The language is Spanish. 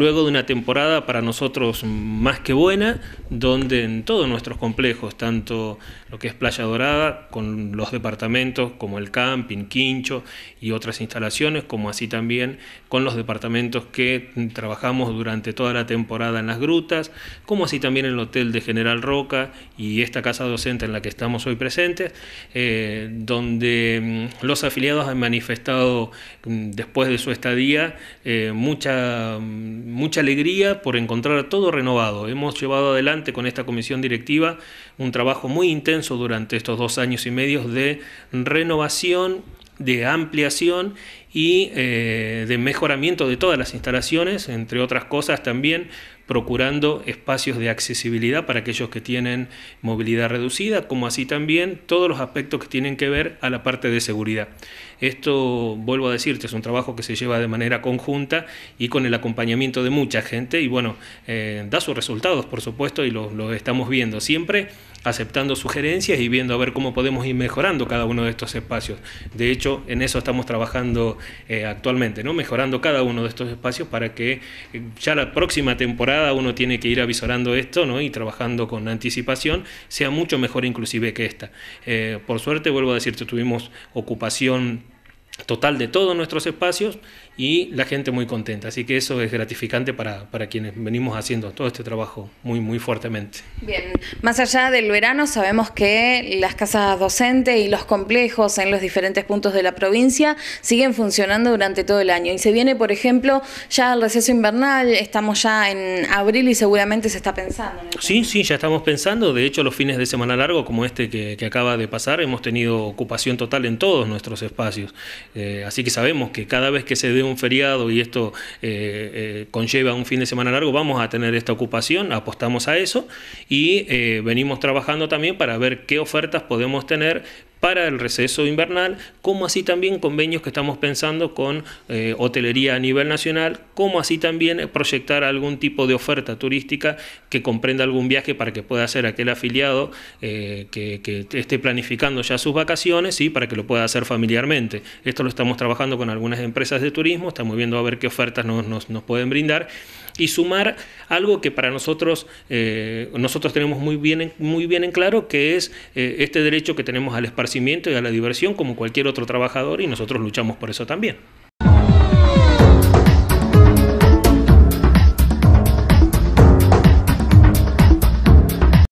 luego de una temporada para nosotros más que buena, donde en todos nuestros complejos, tanto lo que es Playa Dorada, con los departamentos como el camping, quincho y otras instalaciones, como así también con los departamentos que trabajamos durante toda la temporada en las grutas, como así también el hotel de General Roca y esta casa docente en la que estamos hoy presentes, eh, donde mm, los afiliados han manifestado mm, después de su estadía eh, mucha mm, mucha alegría por encontrar todo renovado. Hemos llevado adelante con esta comisión directiva un trabajo muy intenso durante estos dos años y medio de renovación, de ampliación y eh, de mejoramiento de todas las instalaciones, entre otras cosas también procurando espacios de accesibilidad para aquellos que tienen movilidad reducida, como así también todos los aspectos que tienen que ver a la parte de seguridad. Esto, vuelvo a decirte, es un trabajo que se lleva de manera conjunta y con el acompañamiento de mucha gente y bueno, eh, da sus resultados, por supuesto, y los estamos viendo siempre aceptando sugerencias y viendo a ver cómo podemos ir mejorando cada uno de estos espacios. De hecho, en eso estamos trabajando eh, actualmente, ¿no? mejorando cada uno de estos espacios para que eh, ya la próxima temporada uno tiene que ir avisorando esto ¿no? y trabajando con anticipación, sea mucho mejor inclusive que esta. Eh, por suerte, vuelvo a decirte, tuvimos ocupación total de todos nuestros espacios y la gente muy contenta. Así que eso es gratificante para, quienes venimos haciendo todo este trabajo muy, muy fuertemente. Bien, más allá del verano sabemos que las casas docentes y los complejos en los diferentes puntos de la provincia siguen funcionando durante todo el año. Y se viene, por ejemplo, ya el receso invernal, estamos ya en abril y seguramente se está pensando. Sí, sí, ya estamos pensando. De hecho, los fines de semana largo, como este que acaba de pasar, hemos tenido ocupación total en todos nuestros espacios. Eh, así que sabemos que cada vez que se dé un feriado y esto eh, eh, conlleva un fin de semana largo, vamos a tener esta ocupación, apostamos a eso y venimos trabajando también para ver qué ofertas podemos tener para el receso invernal, como así también convenios que estamos pensando con eh, hotelería a nivel nacional, como así también proyectar algún tipo de oferta turística que comprenda algún viaje para que pueda hacer aquel afiliado eh, que, esté planificando ya sus vacaciones y para que lo pueda hacer familiarmente. Esto lo estamos trabajando con algunas empresas de turismo, estamos viendo a ver qué ofertas nos pueden brindar y sumar algo que para nosotros, eh, nosotros tenemos muy bien, muy bien en claro, que es eh, este derecho que tenemos al esparcimiento y a la diversión como cualquier otro trabajador y nosotros luchamos por eso también.